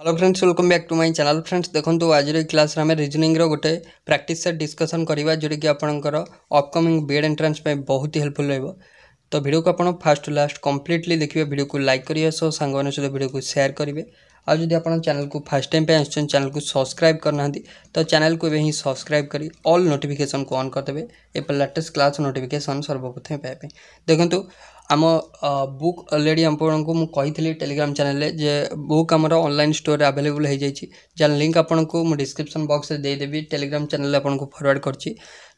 hello friends welcome back to my channel friends देखो आज class में आम रिजनिंग रोटे प्राक्ट सेट डिस्कसन करवा जोटा कि आपंकर अपकमिंग बेड एंट्रान्स बहुत ही हेल्पफुल रोक तो भिडियो को आज फास्ट लास्ट कंप्लीटली देखिए भिडियो को लाइक करेंगे सह सांग सहित भिडियो को सेयार करेंगे आज जब आप चैनल को फर्स्ट टाइम पर चैनल को सब्सक्राइब करना तो चैनल को ही सब्सक्राइब कर ऑल नोटिफिकेशन को ऑन करदे एपर लाटेस्ट क्लास नोटिफिकेशन सर्वप्रथम पाइप देखो ଆମ ବୁକ୍ ଅଲରେଡ଼ି ଆପଣଙ୍କୁ ମୁଁ କହିଥିଲି ଟେଲିଗ୍ରାମ ଚ୍ୟାନେଲରେ ଯେ ବୁକ୍ ଆମର ଅନଲାଇନ୍ ଷ୍ଟୋରରେ ଆଭେଲେବୁଲ୍ ହେଇଯାଇଛି ଯାହାର ଲିଙ୍କ୍ ଆପଣଙ୍କୁ ମୁଁ ଡିସ୍କ୍ରିପସନ୍ ବକ୍ସରେ ଦେଇଦେବି ଟେଲିଗ୍ରାମ ଚ୍ୟାନେଲରେ ଆପଣଙ୍କୁ ଫରୱାର୍ଡ଼ କରିଛି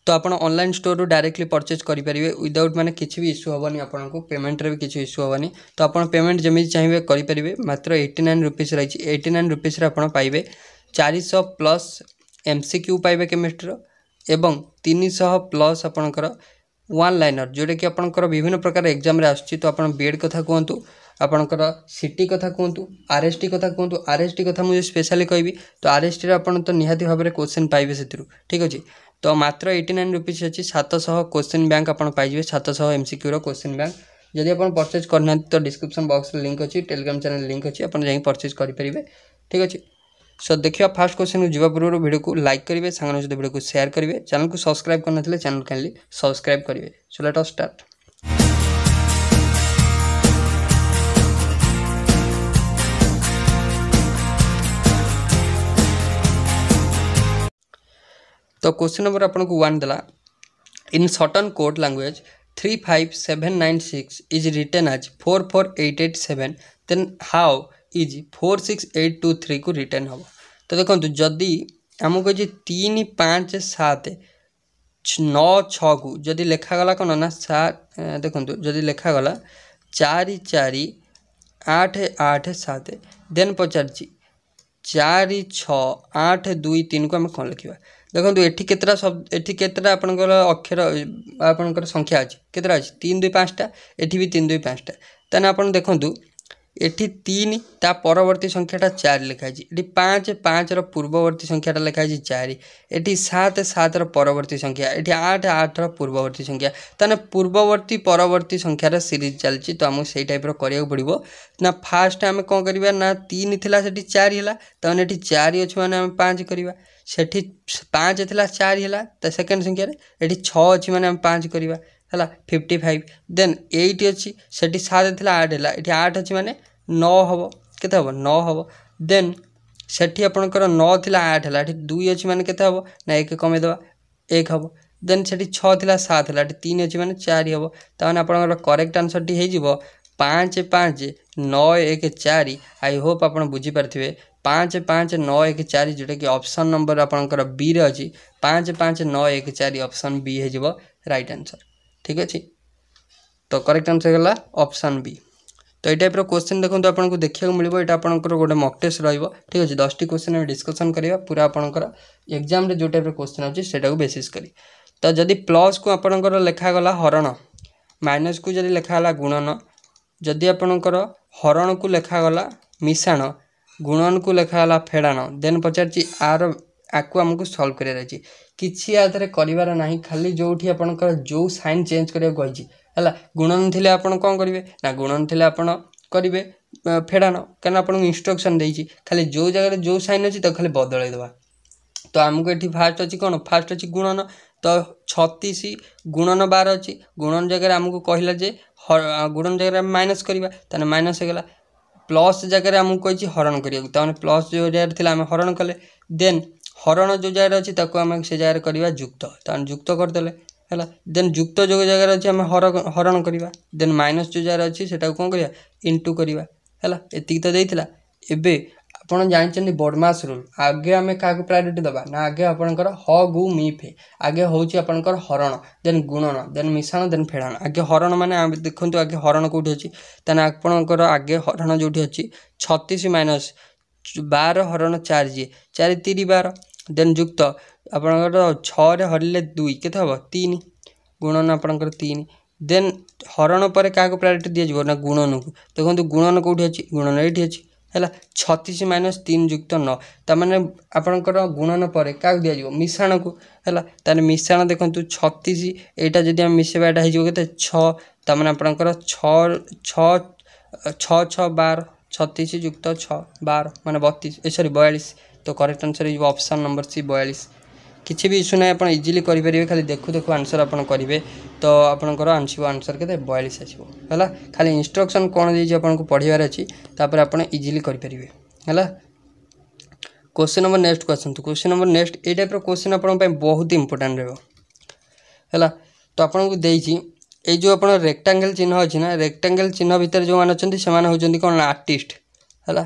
ତ ଆପଣ ଅନଲାଇନ୍ ଷ୍ଟୋରରୁ ଡାଇରେକ୍ଟଲି ପରଚେଜ୍ କରିପାରିବେ ୱିଦାଉଟ୍ ମାନେ କିଛି ବି ଇସ୍ୟୁ ହେବନି ଆପଣଙ୍କୁ ପେମେଣ୍ଟରେ ବି କିଛି ଇସ୍ୟୁ ହେବନି ତ ଆପଣ ପେମେଣ୍ଟ ଯେମିତି ଚାହିଁବେ କରିପାରିବେ ମାତ୍ର ଏଇଟି ନାଇନ୍ ରୁପିଜ୍ ରହିଛି ଏଇଟି ନାଇନ୍ ରୁପିଜ୍ରେ ଆପଣ ପାଇବେ ଚାରିଶହ ପ୍ଲସ୍ ଏମ୍ ସି କ୍ୟୁ ପାଇବେ କେମିଷ୍ଟ୍ରିର ଏବଂ ତିନିଶହ ପ୍ଲସ୍ ଆପଣଙ୍କର ওয়ান ଲାଇନର୍ ଯେଉଁଟାକି ଆପଣଙ୍କର ବିଭିନ୍ନ ପ୍ରକାର ଏକ୍ଜାମ୍ରେ ଆସୁଛି ତ ଆପଣ ବି ଏଡ଼୍ କଥା କୁହନ୍ତୁ ଆପଣଙ୍କର ସି ଟି କଥା କୁହନ୍ତୁ ଆର୍ ଏସ୍ ଟି କଥା କୁହନ୍ତୁ ଆର୍ ଏସ୍ ଟି କଥା ମୁଁ ସ୍ପେଶାଲି କହିବି ତ ଆର୍ ଏସ୍ ଟିରେ ଆପଣ ତ ନିହାତି ଭାବରେ କୋଶ୍ଚିନ୍ ପାଇବେ ସେଥିରୁ ଠିକ୍ ଅଛି ତ ମାତ୍ର ଏଇଟି ନାଇନ୍ ରୁପିଜ୍ ଅଛି ସାତଶହ କୋଶ୍ଚିନ୍ ବ୍ୟାଙ୍କ ଆପଣ ପାଇଯିବେ ସାତଶହ ଏମ୍ ସି କ୍ୟୁର କୋଶ୍ଚିନ୍ ବ୍ୟାଙ୍କ ଯଦି ଆପଣ ପରଚେଜ୍ କରିନାହାନ୍ତି ତ ଡିସ୍କ୍ରିପସନ୍ ବକ୍ସରେ ଲିଙ୍କ୍ ଅଛି ଟେଲିଗ୍ରାମ୍ ଚ୍ୟାନେଲ୍ ଲିଙ୍କ୍ ଅଛି ଆପଣ ଯାଇକି ପରଚେଜ୍ କରିପାରିବେ ଠିକ୍ ଅଛି सो देखिए फास्ट क्वेश्चन को जवाब पूर्व भिडियो को लाइक करेंगे सांग सहित भिडियो को सेयार करेंगे चैनल को सब्सक्राइब करना चैनल कैंडली सब्सक्राइब करेंगे सो लेट स्टार्ट तो क्वेश्चन नंबर आप वन देला in certain code language three five seven nine six is written as four four eight eight seven then how is four six eight two three को written हम तो देखो जदि आम को तीन पाँच सात नौ छः को जदि लेखागला कौन ना सा देखु जदि लेखागला चार चार आठ आठ सात देन पचार चार छ आठ दुई तीन को आम कौन लिखा देखो ये केतटा शब्द के अक्षर आपण संख्या अच्छे केतटा अच्छे तीन दुई पाँचटा एटी भी तीन दुई पाँचटा तेनाली देखूँ ଏଠି ତିନି ତା ପରବର୍ତ୍ତୀ ସଂଖ୍ୟାଟା ଚାରି ଲେଖାହେଇଛି ଏଠି ପାଞ୍ଚ ପାଞ୍ଚର ପୂର୍ବବର୍ତ୍ତୀ ସଂଖ୍ୟାଟା ଲେଖାହେଇଛି ଚାରି ଏଠି ସାତ ସାତର ପରବର୍ତ୍ତୀ ସଂଖ୍ୟା ଏଠି ଆଠ ଆଠର ପୂର୍ବବର୍ତ୍ତୀ ସଂଖ୍ୟା ତାହେଲେ ପୂର୍ବବର୍ତ୍ତୀ ପରବର୍ତ୍ତୀ ସଂଖ୍ୟାର ସିରିଜ୍ ଚାଲିଛି ତ ଆମକୁ ସେଇ ଟାଇପ୍ର କରିବାକୁ ପଡ଼ିବ ନା ଫାଷ୍ଟ ଆମେ କ'ଣ କରିବା ନା ତିନି ଥିଲା ସେଠି ଚାରି ହେଲା ତାହେଲେ ଏଠି ଚାରି ଅଛି ମାନେ ଆମେ ପାଞ୍ଚ କରିବା ସେଠି ପାଞ୍ଚ ଥିଲା ଚାରି ହେଲା ତ ସେକେଣ୍ଡ ସଂଖ୍ୟାରେ ଏଠି ଛଅ ଅଛି ମାନେ ଆମେ ପାଞ୍ଚ କରିବା ହେଲା ଫିଫ୍ଟି ଫାଇଭ୍ ଦେନ୍ ଏଇଟ୍ ଅଛି ସେଠି ସାତ ଥିଲା ଆଠ ହେଲା ଏଠି ଆଠ ଅଛି ମାନେ ନଅ ହେବ କେତେ ହେବ ନଅ ହେବ ଦେନ୍ ସେଠି ଆପଣଙ୍କର ନଅ ଥିଲା ଆଠ ହେଲା ଏଠି ଦୁଇ ଅଛି ମାନେ କେତେ ହେବ ନା ଏକ କମେଇଦେବା ଏକ ହେବ ଦେନ୍ ସେଠି ଛଅ ଥିଲା ସାତ ହେଲା ଏଠି ତିନି ଅଛି ମାନେ ଚାରି ହେବ ତାମାନେ ଆପଣଙ୍କର କରେକ୍ଟ ଆନ୍ସର୍ଟି ହେଇଯିବ ପାଞ୍ଚ ପାଞ୍ଚ ନଅ ଏକ ଚାରି ଆଇ ହୋପ୍ ଆପଣ ବୁଝିପାରିଥିବେ ପାଞ୍ଚ ପାଞ୍ଚ ନଅ ଏକ ଚାରି ଯେଉଁଟାକି ଅପସନ୍ ନମ୍ବର ଆପଣଙ୍କର ବିରେ ଅଛି ପାଞ୍ଚ ପାଞ୍ଚ ନଅ ଏକ ଚାରି ଅପସନ୍ ବି ହେଇଯିବ ରାଇଟ୍ ଆନ୍ସର୍ ठीक अच्छे तो करेक्ट आंसर है अपसन बी तो ये टाइप्र क्वेश्चन देखते आपको देखा मिले ये आप गोटे मक टेस्ट रही है ठीक अच्छे दस टी क्वेश्चन डिस्कसन करवा पूरा आपंकर एक्जाम जो टाइप क्वेश्चन अच्छी बेसीस कर तो जदि प्लस को आपंकर लिखागला हरण माइनस को जब लिखाला गुणन जदि आपणकर हरण को लिखागला मिशाण गुणन को लिखागला फेड़ाण देन पचार आर आपको सल्व कर କିଛି ଆ କରିବାର ନାହିଁ ଖାଲି ଯେଉଁଠି ଆପଣଙ୍କର ଯେଉଁ ସାଇନ୍ ଚେଞ୍ଜ କରିବାକୁ କହିଛି ହେଲା ଗୁଣନ ଥିଲେ ଆପଣ କ'ଣ କରିବେ ନା ଗୁଣନ ଥିଲେ ଆପଣ କରିବେ ଫେଡ଼ାଣ କାରଣ ଆପଣଙ୍କୁ ଇନଷ୍ଟ୍ରକ୍ସନ୍ ଦେଇଛି ଖାଲି ଯେଉଁ ଜାଗାରେ ଯେଉଁ ସାଇନ୍ ଅଛି ତାକୁ ଖାଲି ବଦଳେଇ ଦେବା ତ ଆମକୁ ଏଠି ଫାଷ୍ଟ ଅଛି କ'ଣ ଫାଷ୍ଟ ଅଛି ଗୁଣନ ତ ଛତିଶ ଗୁଣନ ବାର ଅଛି ଗୁଣନ ଜାଗାରେ ଆମକୁ କହିଲା ଯେ ଗୁଣନ ଜାଗାରେ ଆମେ ମାଇନସ୍ କରିବା ତାହେଲେ ମାଇନସ୍ ହେଇଗଲା ପ୍ଲସ୍ ଜାଗାରେ ଆମକୁ କହିଛି ହରଣ କରିବାକୁ ତାମାନେ ପ୍ଲସ୍ ଯେଉଁ ଜାଗାରେ ଥିଲା ଆମେ ହରଣ କଲେ ଦେନ୍ হরণ ଯେଉଁ ଜାଗାରେ ଅଛି ତାକୁ ଆମେ ସେ ଜାଗାରେ କରିବା ଯୁକ୍ତ ତାହେଲେ ଯୁକ୍ତ କରିଦେଲେ ହେଲା ଦେନ୍ ଯୁକ୍ତ ଯେଉଁ ଜାଗାରେ ଅଛି ଆମେ ହର ହରଣ କରିବା ଦେନ୍ ମାଇନସ୍ ଯେଉଁ ଜାଗାରେ ଅଛି ସେଟାକୁ କ'ଣ କରିବା ଇଣ୍ଟୁ କରିବା ହେଲା ଏତିକି ତ ଦେଇଥିଲା ଏବେ ଆପଣ ଜାଣିଛନ୍ତି ବଡ଼ମାସ୍ ରୁଲ୍ ଆଗେ ଆମେ କାହାକୁ ପ୍ରାୟୋରିଟି ଦେବା ନା ଆଗେ ଆପଣଙ୍କର ହ ଗୁ ମି ଫେ ଆଗେ ହେଉଛି ଆପଣଙ୍କର ହରଣ ଦେନ୍ ଗୁଣନ ଦେନ୍ ମିଶାଣ ଦେନ୍ ଫେଡ଼ାଣ ଆଗେ ହରଣ ମାନେ ଦେଖନ୍ତୁ ଆଗେ ହରଣ କେଉଁଠି ଅଛି ତାହେଲେ ଆପଣଙ୍କର ଆଗେ ହରଣ ଯେଉଁଠି ଅଛି ଛତିଶ ମାଇନସ୍ ବାର ହରଣ ଚାରି ଯିଏ ଚାରି ତିରି ବାର ଦେନ୍ ଯୁକ୍ତ ଆପଣଙ୍କର ଛଅରେ ହରିଲେ ଦୁଇ କେତେ ହେବ ତିନି ଗୁଣନ ଆପଣଙ୍କର ତିନି ଦେନ୍ ହରଣ ପରେ କାହାକୁ ପ୍ରାୟୋରିଟି ଦିଆଯିବ ନା ଗୁଣନକୁ ଦେଖନ୍ତୁ ଗୁଣନ କେଉଁଠି ଅଛି ଗୁଣନ ଏଇଠି ଅଛି ହେଲା ଛତିଶ ମାଇନସ୍ ତିନି ଯୁକ୍ତ ନଅ ତା'ମାନେ ଆପଣଙ୍କର ଗୁଣନ ପରେ କାହାକୁ ଦିଆଯିବ ମିଶାଣକୁ ହେଲା ତାହେଲେ ମିଶାଣ ଦେଖନ୍ତୁ ଛତିଶ ଏଇଟା ଯଦି ଆମେ ମିଶାଇବା ଏଇଟା ହେଇଯିବ କେତେ ଛଅ ତା'ମାନେ ଆପଣଙ୍କର ଛଅ ଛଅ ଛଅ ଛଅ ବାର ଛତିଶ ଯୁକ୍ତ ଛଅ ବାର ମାନେ ବତିଶ ଏ ସରି ବୟାଳିଶ તો કરેક્ટ આન્સર ହେଇଯିବ ଅପସନ୍ ନମ୍ବର ସି ବୟାଳିଶ କିଛି ବି ଇସ୍ୟୁ ନାହିଁ ଆପଣ ଇଜିଲି କରିପାରିବେ ଖାଲି ଦେଖୁ ଦେଖୁ ଆନ୍ସର୍ ଆପଣ କରିବେ ତ ଆପଣଙ୍କର ଆସିବ ଆନ୍ସର୍ କେତେ ବୟାଳିଶ ଆସିବ ହେଲା ଖାଲି ଇନଷ୍ଟ୍ରକ୍ସନ୍ କ'ଣ ଦେଇଛି ଆପଣଙ୍କୁ ପଢ଼ିବାର ଅଛି ତାପରେ ଆପଣ ଇଜିଲି କରିପାରିବେ ହେଲା କୋଶ୍ଚିନ୍ ନମ୍ବର ନେକ୍ସଟକୁ ଆସନ୍ତୁ କୋଶ୍ଚିନ୍ ନମ୍ବର ନେକ୍ସଟ ଏଇ ଟାଇପ୍ର କୋଶ୍ଚିନ୍ ଆପଣଙ୍କ ପାଇଁ ବହୁତ ଇମ୍ପୋର୍ଟାଣ୍ଟ ରହିବ ହେଲା ତ ଆପଣଙ୍କୁ ଦେଇଛି ଏଇ ଯେଉଁ ଆପଣ ରେକ୍ଟାଙ୍ଗେଲ୍ ଚିହ୍ନ ଅଛି ନା ରେକ୍ଟାଙ୍ଗେଲ୍ ଚିହ୍ନ ଭିତରେ ଯେଉଁମାନେ ଅଛନ୍ତି ସେମାନେ ହେଉଛନ୍ତି କ'ଣ ଆର୍ଟିଷ୍ଟ ହେଲା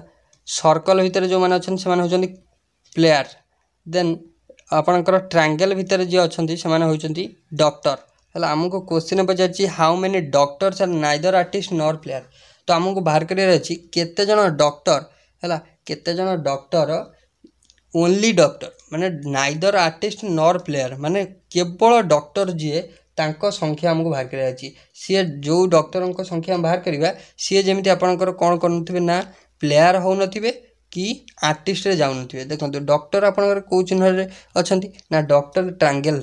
ସର୍କଲ୍ ଭିତରେ ଯେଉଁମାନେ ଅଛନ୍ତି ସେମାନେ ହେଉଛନ୍ତି ପ୍ଲେୟାର ଦେନ୍ ଆପଣଙ୍କର ଟ୍ରାଙ୍ଗେଲ୍ ଭିତରେ ଯିଏ ଅଛନ୍ତି ସେମାନେ ହେଉଛନ୍ତି ଡକ୍ଟର ହେଲା ଆମକୁ କୋଶ୍ଚିନ୍ ପଚାରିଛି how many doctors are neither artist nor player ତ ଆମକୁ ବାହାର କରିବାର ଅଛି କେତେଜଣ ଡକ୍ଟର ହେଲା କେତେଜଣ ଡକ୍ଟର ଓନ୍ଲି ଡକ୍ଟର ମାନେ ନାଇଦର ଆର୍ଟିଷ୍ଟ ନର୍ ପ୍ଲେୟାର ମାନେ କେବଳ ଡକ୍ଟର ଯିଏ ତାଙ୍କ ସଂଖ୍ୟା ଆମକୁ ବାହାର କରିବାର ଅଛି ସିଏ ଯେଉଁ ଡକ୍ଟରଙ୍କ ସଂଖ୍ୟା ଆମେ ବାହାର କରିବା ସିଏ ଯେମିତି ଆପଣଙ୍କର କ'ଣ କରୁନଥିବେ ନା ପ୍ଲେୟାର ହେଉନଥିବେ କି ଆର୍ଟିଷ୍ଟରେ ଯାଉନଥିବେ ଦେଖନ୍ତୁ ଡକ୍ଟର ଆପଣଙ୍କର କେଉଁ ଚିହ୍ନରେ ଅଛନ୍ତି ନା ଡକ୍ଟର ଟ୍ରାଙ୍ଗେଲ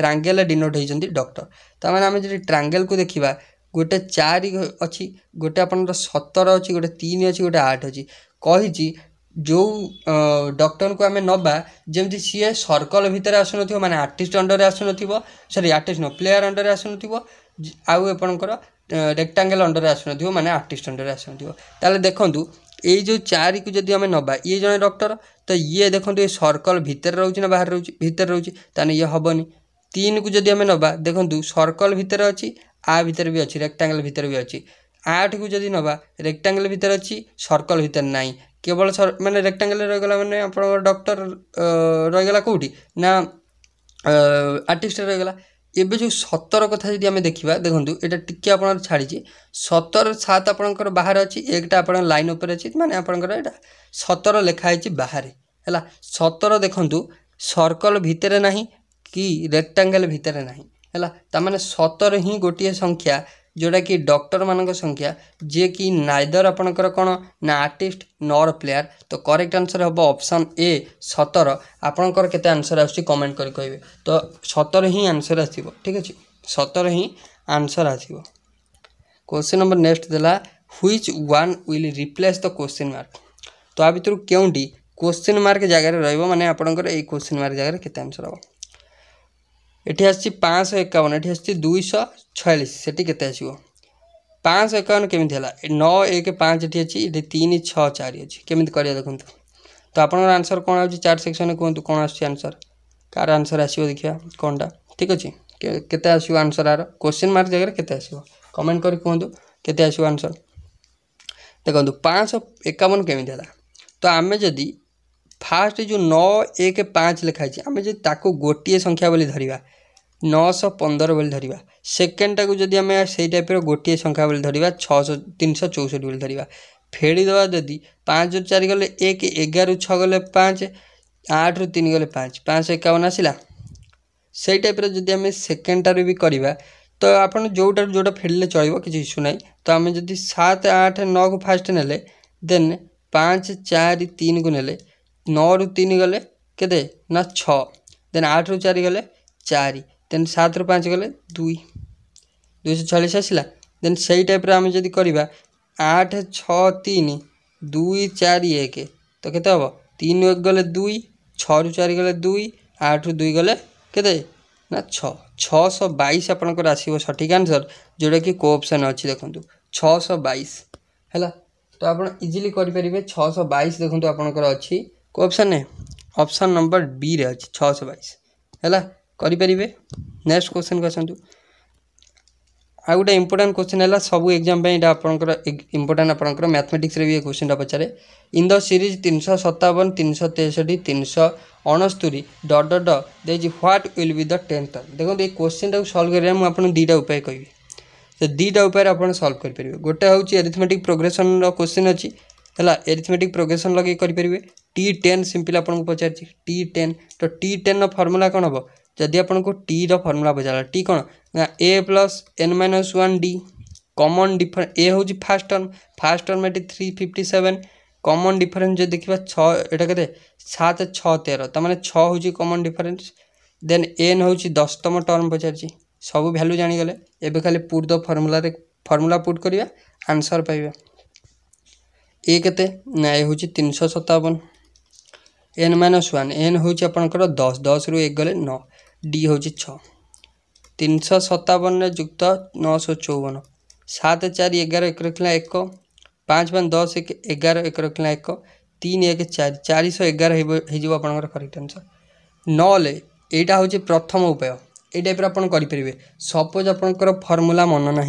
ଟ୍ରାଙ୍ଗେଲରେ ଡିନୋଟ୍ ହେଇଛନ୍ତି ଡକ୍ଟର ତା'ମାନେ ଆମେ ଯଦି ଟ୍ରାଙ୍ଗେଲକୁ ଦେଖିବା ଗୋଟେ ଚାରି ଅଛି ଗୋଟେ ଆପଣଙ୍କର ସତର ଅଛି ଗୋଟେ ତିନି ଅଛି ଗୋଟେ ଆଠ ଅଛି କହିଛି ଯେଉଁ ଡକ୍ଟରଙ୍କୁ ଆମେ ନେବା ଯେମିତି ସିଏ ସର୍କଲ୍ ଭିତରେ ଆସୁନଥିବ ମାନେ ଆର୍ଟିଷ୍ଟ ଅଣ୍ଡରରେ ଆସୁନଥିବ ସରି ଆର୍ଟିଷ୍ଟ ନୁହଁ ପ୍ଲେୟାର ଅଣ୍ଡରରେ ଆସୁନଥିବ ଆଉ ଆପଣଙ୍କର ରେକ୍ଟାଙ୍ଗେଲ ଅଣ୍ଡରରେ ଆସୁନଥିବ ମାନେ ଆର୍ଟିଷ୍ଟ ଅଣ୍ଡରରେ ଆସୁନଥିବ ତାହେଲେ ଦେଖନ୍ତୁ ଏଇ ଯେଉଁ ଚାରିକୁ ଯଦି ଆମେ ନେବା ଇଏ ଜଣେ ଡକ୍ଟର ତ ଇଏ ଦେଖନ୍ତୁ ଏ ସର୍କଲ୍ ଭିତରେ ରହୁଛି ନା ବାହାରେ ରହୁଛି ଭିତରେ ରହୁଛି ତାହେଲେ ଇଏ ହେବନି ତିନିକୁ ଯଦି ଆମେ ନେବା ଦେଖନ୍ତୁ ସର୍କଲ୍ ଭିତରେ ଅଛି ଆ ଭିତରେ ବି ଅଛି ରେକ୍ଟାଙ୍ଗଲ୍ ଭିତରେ ବି ଅଛି ଆଠକୁ ଯଦି ନେବା ରେକ୍ଟାଙ୍ଗଲ୍ ଭିତରେ ଅଛି ସର୍କଲ୍ ଭିତରେ ନାହିଁ କେବଳ ମାନେ ରେକ୍ଟାଙ୍ଗଲ୍ରେ ରହିଗଲା ମାନେ ଆପଣଙ୍କର ଡକ୍ଟର ରହିଗଲା କେଉଁଠି ନା ଆର୍ଟିଷ୍ଟ ରହିଗଲା এবে ଯେଉଁ ସତର କଥା ଯଦି ଆମେ ଦେଖିବା ଦେଖନ୍ତୁ ଏଇଟା ଟିକିଏ ଆପଣଙ୍କର ଛାଡ଼ିଛି ସତର ସାତ ଆପଣଙ୍କର ବାହାରେ ଅଛି ଏକଟା ଆପଣଙ୍କ ଲାଇନ୍ ଉପରେ ଅଛି ମାନେ ଆପଣଙ୍କର ଏଇଟା ସତର ଲେଖା ହେଇଛି ବାହାରେ ହେଲା ସତର ଦେଖନ୍ତୁ ସର୍କଲ୍ ଭିତରେ ନାହିଁ କି ରେକ୍ଟାଙ୍ଗେଲ୍ ଭିତରେ ନାହିଁ ହେଲା ତା'ମାନେ ସତର ହିଁ ଗୋଟିଏ ସଂଖ୍ୟା ଯେଉଁଟାକି ଡକ୍ଟରମାନଙ୍କ ସଂଖ୍ୟା ଯିଏକି ନାଇଦର ଆପଣଙ୍କର କ'ଣ ନା ଆର୍ଟିଷ୍ଟ ନର ପ୍ଲେୟାର ତ କରେକ୍ଟ ଆନ୍ସର୍ ହେବ ଅପସନ୍ ଏ ସତର ଆପଣଙ୍କର କେତେ ଆନ୍ସର୍ ଆସୁଛି କମେଣ୍ଟ କରି କହିବେ ତ ସତର ହିଁ ଆନ୍ସର୍ ଆସିବ ଠିକ୍ ଅଛି ସତର ହିଁ ଆନ୍ସର୍ ଆସିବ କୋଶ୍ଚିନ୍ ନମ୍ବର ନେକ୍ସଟ ଦେଲା which one will replace the question mark ତ ଆ ଭିତରୁ କେଉଁଟି କୋଶ୍ଚିନ୍ ମାର୍କ ଜାଗାରେ ରହିବ ମାନେ ଆପଣଙ୍କର ଏଇ କୋଶ୍ଚିନ୍ ମାର୍କ ଜାଗାରେ କେତେ ଆନ୍ସର୍ ହେବ ये आँच एकवन ये आईश छयास से कैसे केमी है नौ एक पाँच ये अच्छी तीन छ चार अच्छी केमी कर देखते तो आपर आंसर कौन आ चार सेक्शन कहूँ कौन आसर कार आंसर आसो देखा कौनटा ठीक अच्छे के आंसर आर क्वेश्चन मार्क जगह के कमेंट करते आसो आंसर देखो पाँच एकवन केमी है तो आम जदि फास्ट जो नौ एक पाँच लिखाई आम जो गोटे संख्या बोली धरिया ନଅଶହ ପନ୍ଦର ବୋଲି ଧରିବା ସେକେଣ୍ଡଟାକୁ ଯଦି ଆମେ ସେଇ ଟାଇପ୍ର ଗୋଟିଏ ସଂଖ୍ୟା ବୋଲି ଧରିବା ଛଅଶହ ତିନିଶହ ଚଉଷଠି ବୋଲି ଧରିବା ଫେଡ଼ିଦେବା ଯଦି ପାଞ୍ଚରୁ ଚାରି ଗଲେ ଏକ ଏଗାରରୁ ଛଅ ଗଲେ ପାଞ୍ଚ ଆଠରୁ ତିନି ଗଲେ ପାଞ୍ଚ ପାଞ୍ଚଶହ ଏକାବନ ଆସିଲା ସେଇ ଟାଇପ୍ର ଯଦି ଆମେ ସେକେଣ୍ଡଟାରୁ ବି କରିବା ତ ଆପଣ ଯେଉଁଟାରୁ ଯେଉଁଟା ଫେଡ଼ିଲେ ଚଳିବ କିଛି ଇସ୍ୟୁ ନାହିଁ ତ ଆମେ ଯଦି ସାତ ଆଠ ନଅକୁ ଫାଷ୍ଟ ନେଲେ ଦେନ୍ ପାଞ୍ଚ ଚାରି ତିନିକୁ ନେଲେ ନଅରୁ ତିନି ଗଲେ କେତେ ନା ଛଅ ଦେନ୍ ଆଠରୁ ଚାରି ଗଲେ ଚାରି ଦେନ୍ ସାତରୁ ପାଞ୍ଚ ଗଲେ ଦୁଇ ଦୁଇଶହ ଛୟାଳିଶ ଆସିଲା ଦେନ୍ ସେଇ ଟାଇପ୍ର ଆମେ ଯଦି କରିବା ଆଠ ଛଅ ତିନି ଦୁଇ ଚାରି ଏକ ତ କେତେ ହେବ ତିନି ଏକ ଗଲେ ଦୁଇ ଛଅରୁ ଚାରି ଗଲେ ଦୁଇ ଆଠରୁ ଦୁଇ ଗଲେ କେତେ ନା ଛଅ ଛଅଶହ ବାଇଶ ଆପଣଙ୍କର ଆସିବ ସଠିକ୍ ଆନ୍ସର୍ ଯେଉଁଟାକି କୋ ଅପ୍ସନ୍ ଅଛି ଦେଖନ୍ତୁ ଛଅଶହ ବାଇଶ ହେଲା ତ ଆପଣ ଇଜିଲି କରିପାରିବେ ଛଅଶହ ବାଇଶ ଦେଖନ୍ତୁ ଆପଣଙ୍କର ଅଛି କୋ ଅପ୍ସନ୍ରେ ଅପ୍ସନ୍ ନମ୍ବର ବିରେ ଅଛି ଛଅଶହ ବାଇଶ ହେଲା କରିପାରିବେ ନେକ୍ସଟ କୋଶ୍ଚିନ୍କୁ ଆସନ୍ତୁ ଆଉ ଗୋଟେ ଇମ୍ପୋର୍ଟାଣ୍ଟ କୋଶ୍ଚିନ୍ ହେଲା ସବୁ ଏକ୍ଜାମ୍ ପାଇଁ ଏଇଟା ଆପଣଙ୍କର ଇମ୍ପୋର୍ଟାଣ୍ଟ ଆପଣଙ୍କର ମ୍ୟାଥମେଟିକ୍ସରେ ବି ଏ କୋଶ୍ଚିନ୍ଟା ପଚାରେ ଇନ୍ ଦ ସିରିଜ୍ ତିନିଶହ ସତାବନ ତିନିଶହ ତେଷଠି ତିନିଶହ ଅଣସ୍ତୁରି ଡଟ୍ ଡଟ୍ ଦେଇଛି what will be the tenth ଦେଖନ୍ତୁ ଏଇ କୋଶ୍ଚିନ୍ଟାକୁ ସଲ୍ଭ କରିବା ମୁଁ ଆପଣଙ୍କୁ ଦୁଇଟା ଉପାୟ କହିବି ତ ଦୁଇଟା ଉପାୟରେ ଆପଣ ସଲ୍ଭ କରିପାରିବେ ଗୋଟେ ହେଉଛି ଏରିଥମେଟିକ୍ ପ୍ରୋଗ୍ରେସନ୍ର କୋଶ୍ଚିନ୍ ଅଛି ହେଲା ଏରିଥମେଟିକ୍ ପ୍ରୋଗ୍ରେସନ୍ ଲଗେଇ କରିପାରିବେ ଟି ଟେନ୍ ସିମ୍ପଲ୍ ଆପଣଙ୍କୁ ପଚାରିଛି ଟି ଟେନ୍ ତ ଟି ଟେନ୍ର ଫର୍ମୁଲା କ'ଣ ହେବ जदि आपको टी रमुला पचारा टी कौन ना A plus N minus one D common difference ए हूँ फास्ट टर्म फास्ट टर्म ये three fifty seven common difference जो देखा छटा के सात छेर तमें छूँ कमन डिफरेन्स देन एन हूँ दसतम टर्म पचार सब भैल्यू जाणीगले एवं खाली put the formula formula put करवा आंसर पाइबा ए के हूँ तीन शौ सतावन एन माइनस वन एन हूँ आपंकर दस दस रु एक गले नौ डी हूँ छन सतावन जुक्त नौश चौवन सात चार एगार एक रखा एक पाँच पाँच दस एक एगार एक रखा एक तीन एक चार चार शह एगार हो आप आंसर नईटा हूँ प्रथम उपाय ये टाइप आप सपोज आपंकर फर्मूला मन ना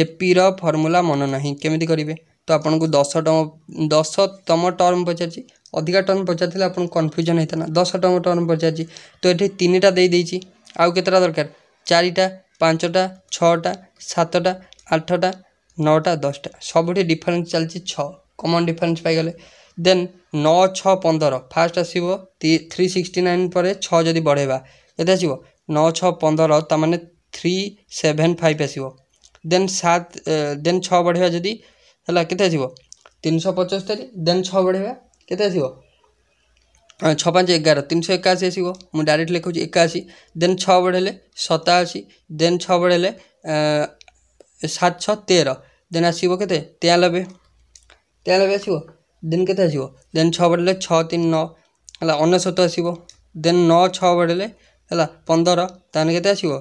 एपी रमुला मन ना केमी करेंगे तो आपको दस टम दस तम टर्म पचार ଅଧିକା ଟର୍ମ ପଚାରିଥିଲେ ଆପଣଙ୍କୁ କନଫ୍ୟୁଜନ୍ ହେଇଥାନ୍ତା ଦଶ ଟଙ୍କା ଟର୍ମ ପଚାରିଛି ତ ଏଠି ତିନିଟା ଦେଇଦେଇଛି ଆଉ କେତେଟା ଦରକାର ଚାରିଟା ପାଞ୍ଚଟା ଛଅଟା ସାତଟା ଆଠଟା ନଅଟା ଦଶଟା ସବୁଠି ଡିଫରେନ୍ସ ଚାଲିଛି ଛଅ କମନ୍ ଡିଫରେନ୍ସ ପାଇଗଲେ ଦେନ୍ ନଅ ଛଅ ପନ୍ଦର ଫାଷ୍ଟ ଆସିବ ଥ୍ରୀ ସିକ୍ସଟି ନାଇନ୍ ପରେ ଛଅ ଯଦି ବଢ଼େଇବା କେତେ ଆସିବ ନଅ ଛଅ ପନ୍ଦର ତା ମାନେ থ্রি সেভেন ফাইভ আসব দেন সাত দেন ছ বড়াইবা যদি হল কেতে আসব তিনশো পঁচস্তরি দেন ছ বড়াইবা କେତେ ଆସିବ ଛଅ ପାଞ୍ଚ ଏଗାର ତିନିଶହ ଏକାଅଶୀ ଆସିବ ମୁଁ ଡାଇରେକ୍ଟ ଲେଖୁଛି ଏକାଅଶୀ ଦେନ୍ ଛଅ ବଢ଼େଇଲେ ସତାଅଶୀ ଦେନ୍ ଛଅ ବଢ଼େଇଲେ ସାତ ଛଅ ତେର ଦେନ୍ ଆସିବ କେତେ ତେୟାନବେ ତେୟାନବେ ଆସିବ ଦେନ୍ କେତେ ଆସିବ ଦେନ୍ ଛଅ ବଢ଼େଇଲେ ଛଅ ତିନି ନଅ ହେଲା ଅନେଶତ ଆସିବ ଦେନ୍ ନଅ ଛଅ ବଢ଼େଇଲେ ହେଲା ପନ୍ଦର ତାହେଲେ କେତେ ଆସିବ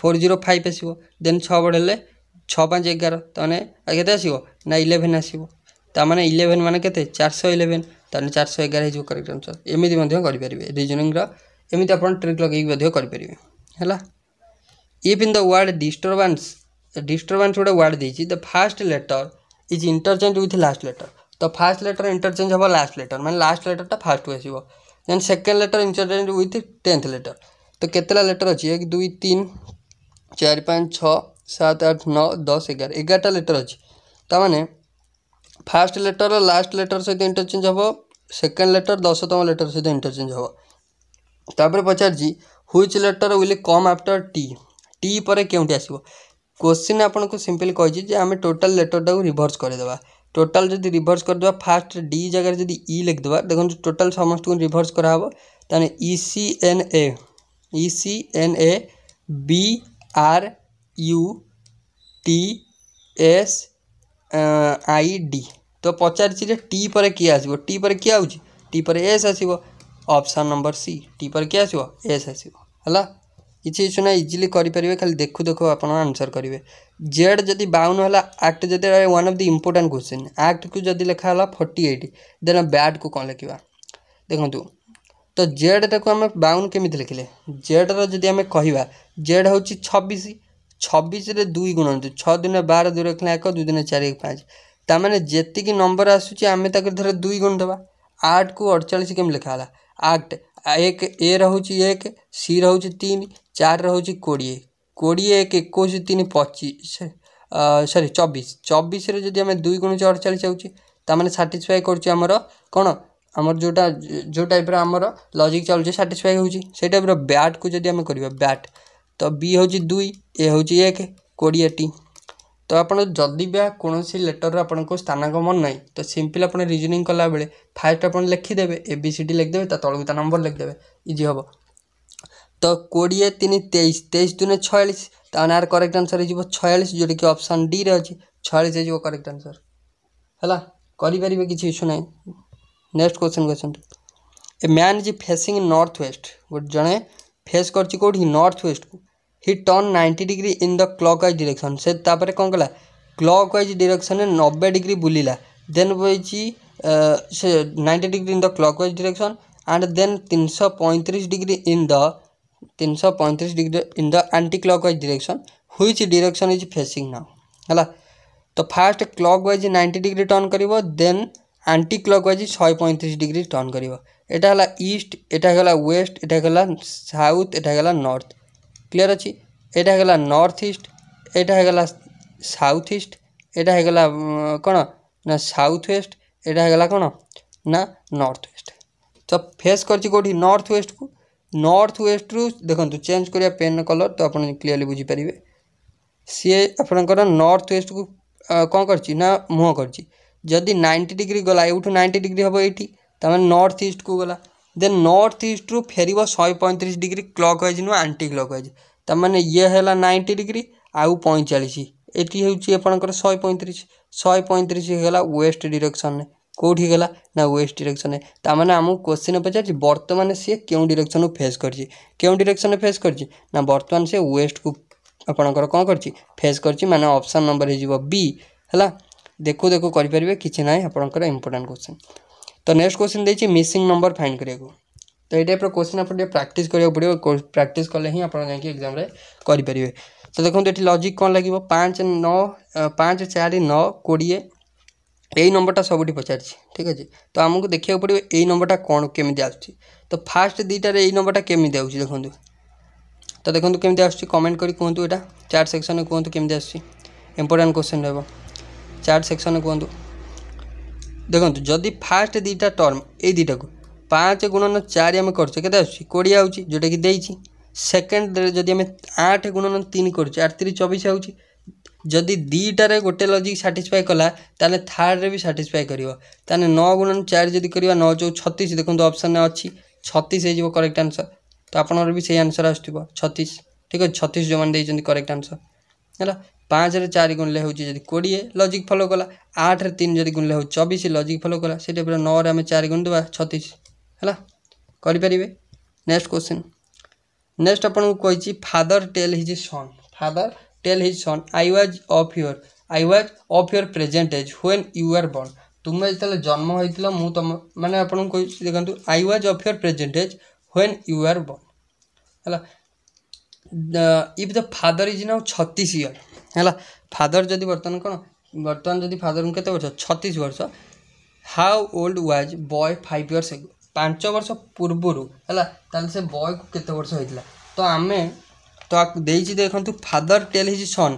ଫୋର୍ ଜିରୋ ଫାଇଭ୍ ଆସିବ ଦେନ୍ ଛଅ ବଢ଼େଇଲେ ଛଅ ପାଞ୍ଚ ଏଗାର ତାହେଲେ କେତେ ଆସିବ ନା ଇଲେଭେନ୍ ଆସିବ तमें इलेवेन मान के चार सौ इलेवेन तेज़ चार सौ एगार हो करेक्ट आंसर एमती करेंगे रिजनिंग एमती आप ट्रिक लगे if in the word disturbance disturbance गोटे word the first letter is interchange with last letter तो फास्ट लेटर इंटरचेज हम लास्ट लेटर मैंने लास्ट लेटर टा फास्ट आस second letter interchange with tenth letter तो कतेटा लेटर अच्छे एक दुई तीन चार पाँच छः सात आठ नौ दस एगार एगारटा लेटर अच्छी तो मैंने ফার্স্ট লেଟর লাস্ট লেটর সহ ইন্টরচেঞ্জ হব সেকেন্ড লেটর দশতম লেটর সহ ইন্টরচেঞ্জ হব তাপরে পচারছি which letter will come after টি টি পরে কেউটি আসব কোশ্চিন আপনার সিম্পল কী যে আমি টোটাল লেটরটা রিভর্স করেদেবা টোটাল যদি রিভর্স করেদেবা ফার্স্ট ডি জায়গায় যদি ই লিখিদেবা দেখুন টোটাল সমস্ত রিভর্স করা হব তাহলে E C N A E C N A B R U T S I D तो पचारे टी पर किए आस पर किए आ पर एस आसव नंबर सी टी पर किए आस एस आसो है कि इश्यू ना इजिली करें खाली देखु देखु आप आंसर करेंगे जेड जदि बावन होगा आक्ट जो one of the important question act को जब लिखाला फोर्टी एट दे बैड को कौन लिखा देखो तो जेड टाक बाउन केमी लिखिले जेड रि कह जेड हूँ छबिश ଛବିଶରେ ଦୁଇ ଗୁଣନ୍ତୁ ଛଅ ଦିନ ବାର ଦୁଇ ରଖିଲେ ଏକ ଦୁଇ ଦିନ ଚାରି ପାଞ୍ଚ ତା'ମାନେ ଯେତିକି ନମ୍ବର ଆସୁଛି ଆମେ ତାକୁ ଧର ଦୁଇ ଗୁଣ ଦେବା ଆଠକୁ ଅଡ଼ଚାଳିଶ କେମିତି ଲେଖା ହେଲା ଆଠ ଏକ ଏ ରହୁଛି ଏକ ସି ରହୁଛି ତିନି ଚାରି ରହୁଛି କୋଡ଼ିଏ କୋଡ଼ିଏ ଏକ ଏକୋଇଶ ତିନି ପଚିଶ ସରି ଚବିଶ ଚବିଶରେ ଯଦି ଆମେ ଦୁଇ ଗୁଣୁଛେ ଅଡ଼ଚାଳିଶ ହେଉଛି ତା'ମାନେ ସାଟିସ୍ଫାଏ କରୁଛି ଆମର କ'ଣ ଆମର ଯେଉଁଟା ଯେଉଁ ଟାଇପ୍ର ଆମର ଲଜିକ୍ ଚାଲୁଛି ସାଟିସ୍ଫାଏ ହେଉଛି ସେଇ ଟାଇପ୍ର ବ୍ୟାଟ୍କୁ ଯଦି ଆମେ କରିବା ବ୍ୟାଟ୍ ତ ବି ହେଉଛି ଦୁଇ ଏ ହେଉଛି ଏକ କୋଡ଼ିଏଟି ତ ଆପଣ ଯଦି ବା କୌଣସି ଲେଟର୍ର ଆପଣଙ୍କୁ ସ୍ଥାନାଙ୍କ ମନେ ନାହିଁ ତ ସିମ୍ପଲି ଆପଣ ରିଜନିଂ କଲାବେଳେ ଫାର୍ଷ୍ଟ ଆପଣ ଲେଖିଦେବେ ଏ ବି ସି ଡ଼ି ଲେଖିଦେବେ ତା ତଳକୁ ତା ନମ୍ବର ଲେଖିଦେବେ ଇଜି ହେବ ତ କୋଡ଼ିଏ ତିନି ତେଇଶ ତେଇଶ ଦୁଇରେ ଛୟାଳିଶ ତାମାନେ ଆର କରେକ୍ଟ ଆନ୍ସର୍ ହେଇଯିବ ଛୟାଳିଶ ଯେଉଁଟାକି ଅପସନ୍ ଡିରେ ଅଛି ଛୟାଳିଶ ହେଇଯିବ କରେକ୍ଟ ଆନ୍ସର୍ ହେଲା କରିପାରିବେ କିଛି ଇସ୍ୟୁ ନାହିଁ ନେକ୍ସଟ କ୍ୱେଶ୍ଚନ୍ କହିଛନ୍ତି a man is facing north west ଗୋଟେ ଜଣେ ଫେସ୍ କରିଛି କେଉଁଠିକି ନର୍ଥ ୱେଷ୍ଟକୁ he turn ninety degree in the କ୍ଲକ୍ wise direction ସେ ତା'ପରେ କ'ଣ କଲା କ୍ଲକ୍ ୱାଇଜ୍ ଡିରେକ୍ସନ୍ରେ ନବେ ଡିଗ୍ରୀ ବୁଲିଲା ଦେନ୍ ବଇଛି ସେ ninety degree in the କ୍ଲକ୍ wise direction and then ତିନିଶହ ପଇଁତିରିଶ ଡିଗ୍ରୀ ଇନ୍ ଦ ତିନିଶହ ପଇଁତିରିଶ degree in the କ୍ଲକ୍ wise direction which direction is facing now ହେଲା ତ first clockwise ninety degree turn କରିବ ଦେନ୍ ଆଣ୍ଟି କ୍ଲକ୍ ୱାଇଜ୍ ଶହେ ପଇଁତିରିଶ degree turn କରିବ এটা হল ইস্ট এটা হল ওয়েস্ট এটা হল সাউথ এটা হল নর্থ क्लीयर अच्छी यहाँ है नर्थ ईस्ट एटा होगा साउथ इस्ट यहाँ है कौन ना साउथ वेस्ट यहाँ है कौन ना नर्थ वेस्ट तो फेस कर नर्थ वेस्ट को नर्थ वेस्ट रु देखु चेंज कर पेन कलर तो आप क्लीयरली बुझीपर सी आपंकर नर्थ वेस्ट को कौन करना मुह कर जदि नाइंटी डिग्री गला यूठ नाइंटी डिग्री हम ये तमें नर्थ ईस्ट को गला ଦେନ୍ ନର୍ଥ ଇଷ୍ଟରୁ ଫେରିବ ଶହେ ପଇଁତିରିଶ ଡିଗ୍ରୀ କ୍ଲକ୍ ୱାଇଜ୍ ନୁହଁ ଆଣ୍ଟି କ୍ଲକ୍ ୱାଇଜ୍ ତା'ମାନେ ଇଏ ହେଲା ନାଇଣ୍ଟି ଡିଗ୍ରୀ ଆଉ ପଇଁଚାଳିଶ ଏଠି ହେଉଛି ଆପଣଙ୍କର ଶହେ ପଇଁତିରିଶ ଶହେ ପଇଁତିରିଶ ହେଇଗଲା ୱେଷ୍ଟ ଡିରେକ୍ସନ୍ରେ କେଉଁଠି ଗଲା ନା ୱେଷ୍ଟ ଡିରେକ୍ସନ୍ରେ ତା'ମାନେ ଆମକୁ କୋଶ୍ଚିନ୍ ପଚାରିଛି ବର୍ତ୍ତମାନ ସିଏ କେଉଁ ଡିରେକ୍ସନ୍କୁ ଫେସ୍ କରିଛି କେଉଁ ଡିରେକ୍ସନ୍ରେ ଫେସ୍ କରିଛି ନା ବର୍ତ୍ତମାନ ସିଏ ୱେଷ୍ଟକୁ ଆପଣଙ୍କର କ'ଣ କରିଛି ଫେସ୍ କରିଛି ମାନେ ଅପସନ୍ ନମ୍ବର ହେଇଯିବ ବି ହେଲା ଦେଖୁ ଦେଖୁ କରିପାରିବେ କିଛି ନାହିଁ ଆପଣଙ୍କର ଇମ୍ପୋର୍ଟାଣ୍ଟ କୋଶ୍ଚିନ୍ तो नेक्स्ट क्वेश्चन देखिए मिसिंग नंबर फाइंड करने को तो ये टाइप क्वेश्चन आप प्राक्ट करा पड़ो प्राक्ट कले ही आप एक्जाम करेंगे तो देखो ये लजिक कौन लगे पाँच नौ पाँच चार नौ कोड़े यही नंबरटा सब पचार ठीक अच्छे तो आमको देखा पड़ो यही नंबरटा कौन केमी आस तो फास्ट दुईटार यही नंबरटा केमी आस देखो तो देखो केमी आस कमेंट करूँ यहाँ चार सेक्शन कहतु केमी आसपोर्टां क्वेश्चन रोह चार्ट सेक्शन में कहतु ଦେଖନ୍ତୁ ଯଦି ଫାଷ୍ଟ ଦୁଇଟା ଟର୍ମ ଏଇ ଦୁଇଟାକୁ ପାଞ୍ଚ ଗୁଣନ ଚାରି ଆମେ କରୁଛେ କେତେ ଆସୁଛି କୋଡ଼ିଏ ଆସୁଛି ଯେଉଁଟାକି ଦେଇଛି ସେକେଣ୍ଡରେ ଯଦି ଆମେ ଆଠ ଗୁଣନ ତିନି କରୁଛେ ଆଠ ତିରିଶ ଚବିଶ ଆସୁଛି ଯଦି ଦୁଇଟାରେ ଗୋଟେ ଲଜିକ୍ ସାଟିସ୍ଫାଏ କଲା ତାହେଲେ ଥାର୍ଡ଼ରେ ବି ସାଟିସ୍ଫାଏ କରିବ ତାହେଲେ ନଅ ଗୁଣନ ଚାରି ଯଦି କରିବା ନଅ ଚଉ ଛତିଶ ଦେଖନ୍ତୁ ଅପସନ୍ରେ ଅଛି ଛତିଶ ହେଇଯିବ କରେକ୍ଟ ଆନ୍ସର୍ ତ ଆପଣଙ୍କର ବି ସେଇ ଆନ୍ସର୍ ଆସୁଥିବ ଛତିଶ ଠିକ୍ ଅଛି ଛତିଶ ଯେଉଁମାନେ ଦେଇଛନ୍ତି କରେକ୍ଟ ଆନ୍ସର୍ ହେଲା ପାଞ୍ଚରେ ଚାରି ଗୁଣିଲେ ହେଉଛି ଯଦି କୋଡ଼ିଏ ଲଜିକ୍ ଫଲୋ କଲା ଆଠରେ ତିନି ଯଦି ଗୁଣିଲେ ହେଉଛି ଚବିଶ ଲଜିକ୍ ଫଲୋ କଲା ସେ ଟାଇପ୍ର ନଅରେ ଆମେ ଚାରି ଗୁଣି ଦେବା ଛତିଶ ହେଲା କରିପାରିବେ ନେକ୍ସଟ କ୍ୱେଶ୍ଚିନ୍ ନେକ୍ସଟ ଆପଣଙ୍କୁ କହିଛି father tell his son father tell his son I was of your I was of your present age when you are born ତୁମେ ଯେତେବେଳେ ଜନ୍ମ ହୋଇଥିଲ ମୁଁ ତମ ମାନେ ଆପଣଙ୍କୁ କହୁଛି ଦେଖନ୍ତୁ I was of your present age when you are born ହେଲା if the father is now ଛତିଶ ଇୟର୍ ହେଲା ଫାଦର ଯଦି ବର୍ତ୍ତମାନ କ'ଣ ବର୍ତ୍ତମାନ ଯଦି ଫାଦରଙ୍କୁ କେତେ ବର୍ଷ ଛତିଶ ବର୍ଷ how old was boy five years ago ପାଞ୍ଚ ବର୍ଷ ପୂର୍ବରୁ ହେଲା ତାହେଲେ ସେ ବୟକୁ କେତେ ବର୍ଷ ହେଇଥିଲା ତ ଆମେ ତ ଦେଇଛି ଦେଖନ୍ତୁ father tell his son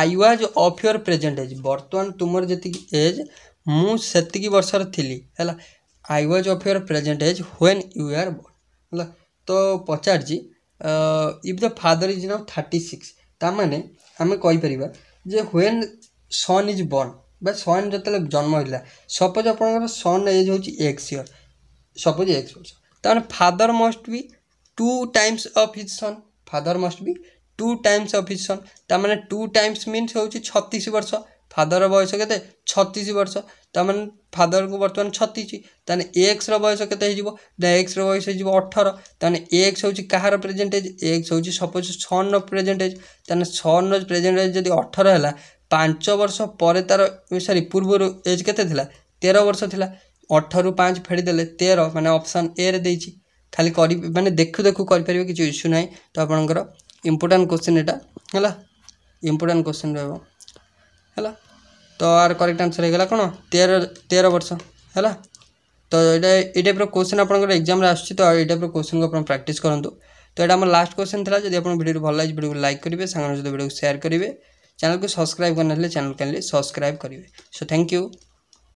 I was of your present age ବର୍ତ୍ତମାନ ତୁମର ଯେତିକି ଏଜ୍ ମୁଁ ସେତିକି ବର୍ଷର ଥିଲି ହେଲା I was of your present age when you are born ହେଲା ତ ପଚାରିଛି if the father is now thirty six ତା ମାନେ ଆମେ କହିପାରିବା ଯେ ହ୍ୱେନ୍ ସନ୍ ଇଜ୍ ବର୍ଣ୍ଣ ବା ସନ୍ ଯେତେବେଳେ ଜନ୍ମ ହେଇଥିଲା ସପୋଜ୍ ଆପଣଙ୍କର ସନ୍ ଏଜ୍ ହେଉଛି ଏକ୍ସ ଇୟର୍ ସପୋଜ୍ ଏକ୍ସ ବର୍ଷ ତାମାନେ father must be two times of his son father must be two times of his son ତାମାନେ ଟୁ ଟାଇମ୍ସ ମିନ୍ସ ହେଉଛି ଛତିଶ ବର୍ଷ ଫାଦର ବୟସ କେତେ ଛତିଶ ବର୍ଷ ତାମାନେ ଫାଦରଙ୍କୁ ବର୍ତ୍ତମାନ ଛତିଶ ତାହେଲେ ଏକ୍ସର ବୟସ କେତେ ହେଇଯିବ ନା ଏକ୍ସର ବୟସ ହେଇଯିବ ଅଠର ତାହେଲେ ଏକ୍ସ ହେଉଛି କାହାର ପ୍ରେଜେଣ୍ଟେଜ୍ ଏକ୍ସ ହେଉଛି ସପୋଜ୍ ଛଅର ପ୍ରେଜେଣ୍ଟେଜ୍ ତାହେଲେ ଛଅର ପ୍ରେଜେଣ୍ଟେଜ୍ ଯଦି ଅଠର ହେଲା ପାଞ୍ଚ ବର୍ଷ ପରେ ତା'ର ସରି ପୂର୍ବରୁ ଏଜ୍ କେତେ ଥିଲା ତେର ବର୍ଷ ଥିଲା ଅଠରରୁ ପାଞ୍ଚ ଫେଡ଼ିଦେଲେ ତେର ମାନେ ଅପସନ୍ ଏରେ ଦେଇଛି ଖାଲି କରି ମାନେ ଦେଖୁ ଦେଖୁ କରିପାରିବେ କିଛି ଇସ୍ୟୁ ନାହିଁ ତ ଆପଣଙ୍କର ଇମ୍ପୋର୍ଟାଣ୍ଟ କୋଶ୍ଚିନ୍ ଏଇଟା ହେଲା ଇମ୍ପୋର୍ଟାଣ୍ଟ କୋଶ୍ଚିନ୍ ରହିବ ହେଲା তো আর করেক্ট আনসর হয়ে গেল কোণ তের তের বর্ষ হল তো এটা এই টাইপ্র কোশ্চেন আপনার এক্সামে আসছে তো এই টাইপ্র কোশ্চেন আপনার প্রাকটিস করতু তো এটা আমার লাস্ট কোশ্চেন লা যদি আপনার ভিডিওটি ভাল লাগে ভিডিওকে লাইক করবে সাংর সহ ভিডিওকে সেয়ার করবে চ্যানেলকে সবসক্রাইব করে চ্যানেল কাইন্ডলি সবসক্রাইব করবে সো থ্যাংক ইউ